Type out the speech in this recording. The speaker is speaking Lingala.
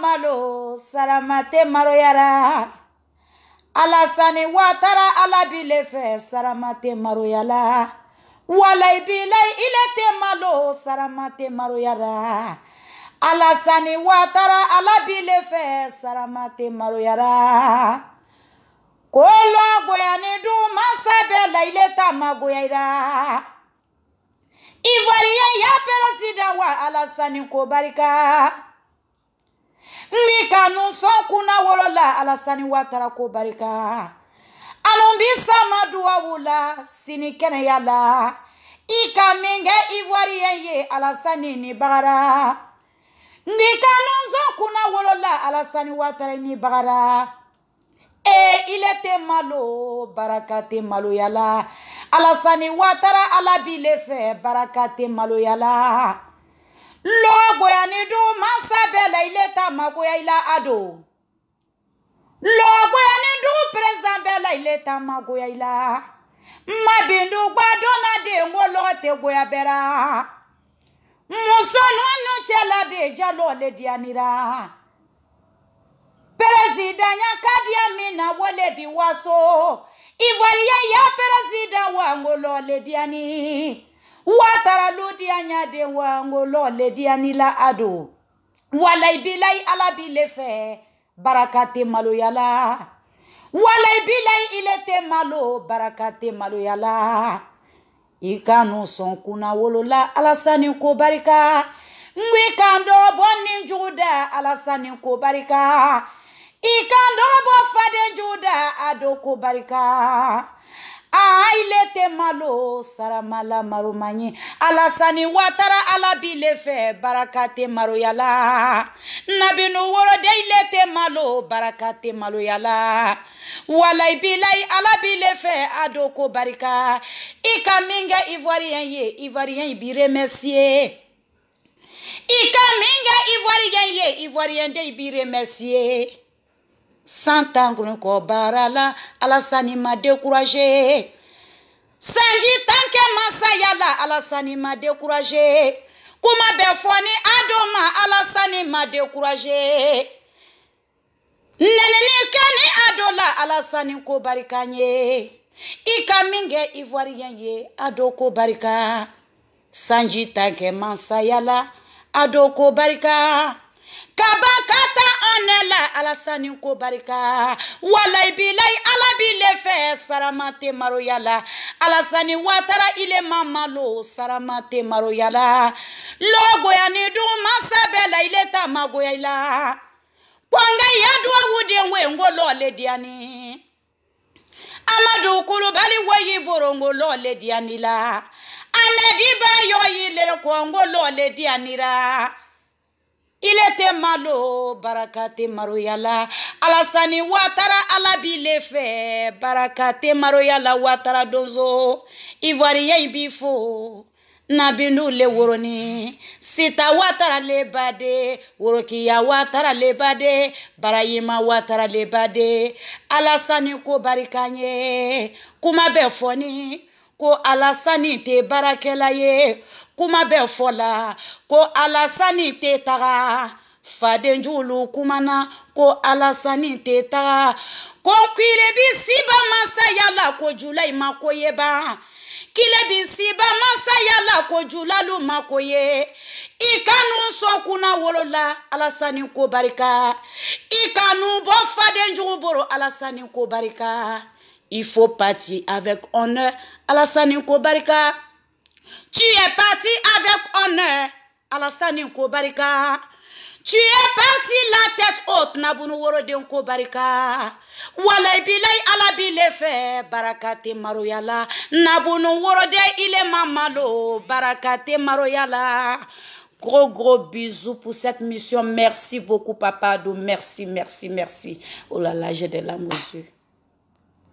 Malo saramate maroyara alasani watara alabile fɛ saramate maroyala walayibila ilete malo saramate maroyara alasani watara alabile fɛ saramate maroyara kolo agoyani dun masa bɛ layile ta magoyara ivoirien ya peresida wa alasani ko barika. ni kanu sɔn kunna wolola alasani watara ko barika anu bi sama duwawu la sini kɛnɛya la i ka min kɛ ivoiriyɛn ye alasani ni bagara ni kanu sɔn kunna wolola alasani watara ni bagara e ile te malo baraka te maloyala alasani watara ala b'i le fɛ baraka te maloyala lɔgɔya ni dugu ma makoya i la ado lɔgoya ni du president bela la ile ta magoya i la mabindu gbadona de ngo lɔgɔ tɛ goya bɛɛ ra muso ninnu cɛla de jalɔ le diyanira president ya diya min na wale bi waso ivoiriya ya president wa ngo lɔ le diyani wa taara lu diyanya de wa ngo le diyani la ado. walayi bilayi ala b'i le fɛ baraka tɛ maloya la walayi bilayi ile tɛ malo baraka tɛ maloya la i kanu sɔn kunna wolola alasani ko barika n k'i kan dɔ bɔ nin jugu da alasani ko barika i kan dɔ bɔ faden jugu da a do ko barika. Ah, ailete malo saramala maromaɲe alasani watara ala bile fɛ baraka tɛ maroyala nabinu worode ilete malo baraka tɛ maloyala walayi bilayi ala bile fɛ a do ko barika i ka min kɛ ivoiriyɛn ye ivoiriyɛn i bi remɛsiye i ka min kɛ ivoiriyɛn ye ivoiriyɛn de i bi remɛsiye san tankurun kɔ baara la alasani ma dekuraze sanji tankɛ masaya la alasani ma dekuraze kuma bɛ fɔ ni ado ma alasani ma dekuraze nɛnini kɛ ni ado la alasani ko barika ye i ka min kɛ ivoirien ye ado ko barika sanji tankɛ masaya la ado ko barika kaba ka ta. nela alasani ko barika wala ibilai ala bile fɛ sarama tɛ maroya la alasani watara ile ma malo sarama tɛ maroya la lɔgoya ni dugumasa bɛɛ la ile ta magoya i la kɔnga yaduwawuden wengo lɔle diyani amadu kulubali woyi borongo lɔle diyani la amɛdi bayo yi lere kɔngo lɔle diyanira ile tɛ malo baraka tɛ maroyala alasani watara ala b'i le fɛ baraka tɛ maroyala watara donso ivoirien in b'i fo nabinu le woroni sita watara le bade worokiya watara le bade barayima watara le bade alasani ko barika ye kuma bɛ fɔni ko alasani tɛ baarakɛla ye kuma bɛ fɔ la ko alasani tɛ taga fadenjuguw kumana ko alasani tɛ taga ko kilebi siba masaya la ko julayi ma ko ye ban kilebi siba masaya la ko julalu ma ko ye i kanu sɔn kunna wolola alasani ko barika i kanu bɔ fadenjugu bolo alasani ko barika il faut partir avec honneur. Alassane Kobarika, tu es parti avec honneur. Alassane Kobarika, tu es parti la tête haute. Nabounou Woroden Kobarika, Walay Bilay bile Fe, Barakate Maroyala, woro il ilé Mamalo, Barakate Maroyala. Gros, gros bisous pour cette mission. Merci beaucoup, papa. Merci, merci, merci. Oh là là, j'ai de la yeux.